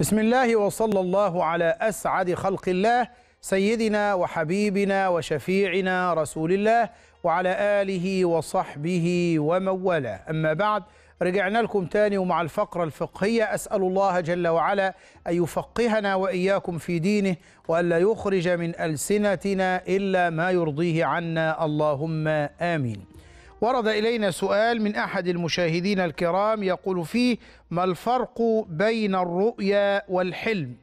بسم الله وصلى الله على أسعد خلق الله سيدنا وحبيبنا وشفيعنا رسول الله وعلى آله وصحبه ومن والاه أما بعد رجعنا لكم تاني ومع الفقرة الفقهية أسأل الله جل وعلا أن يفقهنا وإياكم في دينه وألا يخرج من ألسنتنا إلا ما يرضيه عنا اللهم آمين ورد إلينا سؤال من أحد المشاهدين الكرام يقول فيه ما الفرق بين الرؤيا والحلم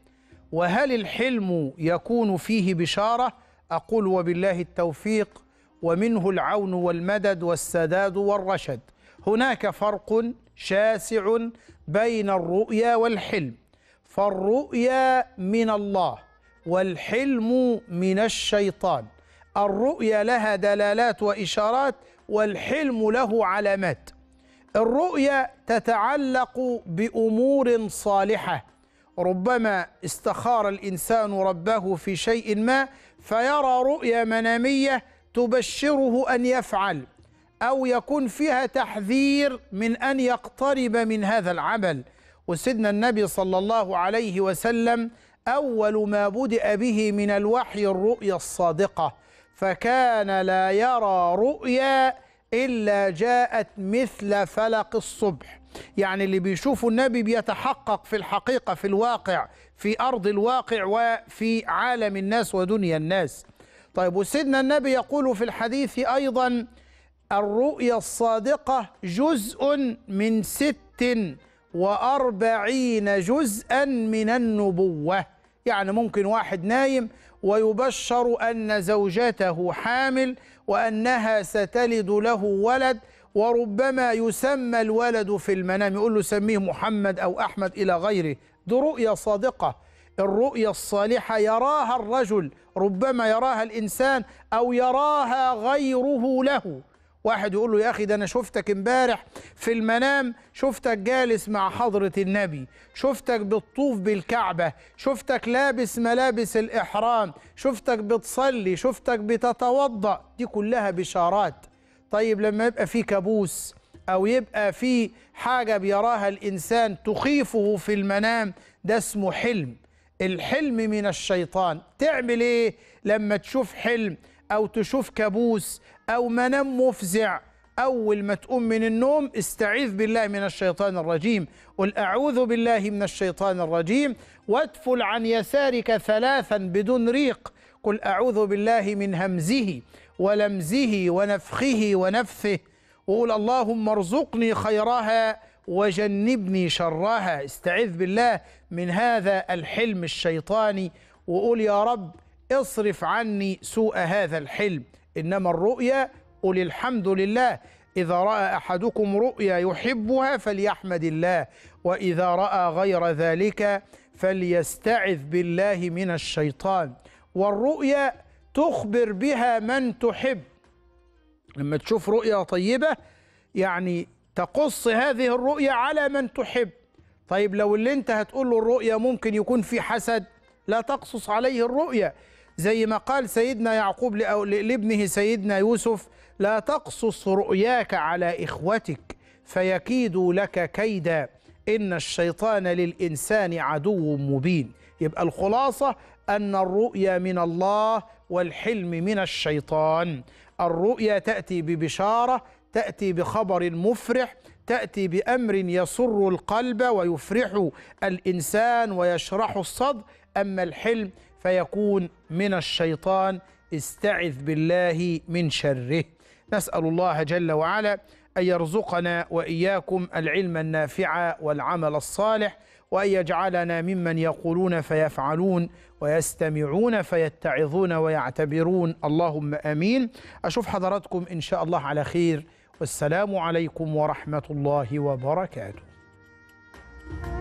وهل الحلم يكون فيه بشارة أقول وبالله التوفيق ومنه العون والمدد والسداد والرشد هناك فرق شاسع بين الرؤيا والحلم فالرؤيا من الله والحلم من الشيطان الرؤيا لها دلالات وإشارات والحلم له علامات الرؤيا تتعلق بامور صالحه ربما استخار الانسان ربه في شيء ما فيرى رؤيا مناميه تبشره ان يفعل او يكون فيها تحذير من ان يقترب من هذا العمل وسيدنا النبي صلى الله عليه وسلم اول ما بدأ به من الوحي الرؤيا الصادقه فكان لا يرى رؤيا إلا جاءت مثل فلق الصبح يعني اللي بيشوفه النبي بيتحقق في الحقيقة في الواقع في أرض الواقع وفي عالم الناس ودنيا الناس طيب وسيدنا النبي يقول في الحديث أيضا الرؤيا الصادقة جزء من ست وأربعين جزءا من النبوة يعني ممكن واحد نايم ويبشر أن زوجته حامل وأنها ستلد له ولد وربما يسمى الولد في المنام يقول له سميه محمد أو أحمد إلى غيره دي رؤية صادقة الرؤية الصالحة يراها الرجل ربما يراها الإنسان أو يراها غيره له واحد يقول له يا اخي ده انا شفتك امبارح في المنام شفتك جالس مع حضره النبي شفتك بتطوف بالكعبه شفتك لابس ملابس الاحرام شفتك بتصلي شفتك بتتوضا دي كلها بشارات طيب لما يبقى في كابوس او يبقى في حاجه بيراها الانسان تخيفه في المنام ده اسمه حلم الحلم من الشيطان تعمل ايه لما تشوف حلم او تشوف كابوس أو منام مفزع أول ما تقوم من النوم استعيذ بالله من الشيطان الرجيم قل أعوذ بالله من الشيطان الرجيم وادفل عن يسارك ثلاثا بدون ريق قل أعوذ بالله من همزه ولمزه ونفخه ونفثه وقول اللهم ارزقني خيرها وجنبني شرها استعذ بالله من هذا الحلم الشيطاني وقول يا رب اصرف عني سوء هذا الحلم إنما الرؤيا قل الحمد لله إذا رأى أحدكم رؤيا يحبها فليحمد الله وإذا رأى غير ذلك فليستعذ بالله من الشيطان والرؤيا تخبر بها من تحب لما تشوف رؤيا طيبة يعني تقص هذه الرؤيا على من تحب طيب لو اللي انت هتقول له الرؤيا ممكن يكون في حسد لا تقصص عليه الرؤيا زي ما قال سيدنا يعقوب لابنه سيدنا يوسف لا تقصص رؤياك على إخوتك فيكيدوا لك كيدا إن الشيطان للإنسان عدو مبين يبقى الخلاصة أن الرؤيا من الله والحلم من الشيطان الرؤيا تأتي ببشارة تأتي بخبر مفرح تأتي بأمر يسر القلب ويفرح الإنسان ويشرح الصدر أما الحلم فيكون من الشيطان استعذ بالله من شره نسأل الله جل وعلا أن يرزقنا وإياكم العلم النافع والعمل الصالح وأن يجعلنا ممن يقولون فيفعلون ويستمعون فيتعظون ويعتبرون اللهم آمين أشوف حضراتكم إن شاء الله على خير والسلام عليكم ورحمة الله وبركاته